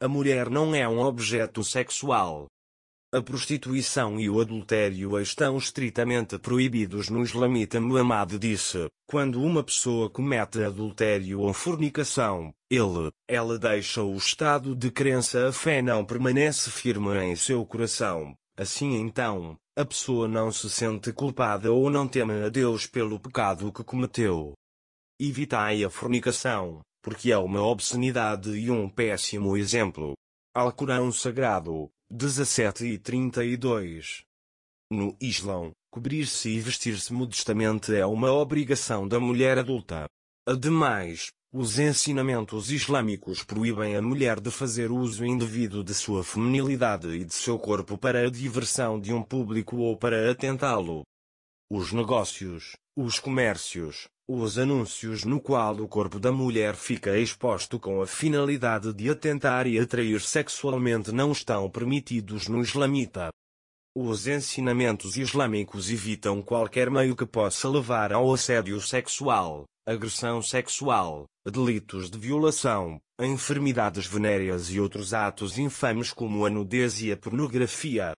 A mulher não é um objeto sexual. A prostituição e o adultério estão estritamente proibidos no Islamita Muhammad disse, quando uma pessoa comete adultério ou fornicação, ele, ela deixa o estado de crença a fé não permanece firme em seu coração, assim então, a pessoa não se sente culpada ou não teme a Deus pelo pecado que cometeu. Evitai a fornicação porque é uma obscenidade e um péssimo exemplo. Alcorão Sagrado, 17 e 32. No Islão, cobrir-se e vestir-se modestamente é uma obrigação da mulher adulta. Ademais, os ensinamentos islâmicos proíbem a mulher de fazer uso indevido de sua feminilidade e de seu corpo para a diversão de um público ou para atentá-lo os negócios, os comércios, os anúncios no qual o corpo da mulher fica exposto com a finalidade de atentar e atrair sexualmente não estão permitidos no islamita. Os ensinamentos islâmicos evitam qualquer meio que possa levar ao assédio sexual, agressão sexual, delitos de violação, enfermidades venéreas e outros atos infames como a nudez e a pornografia.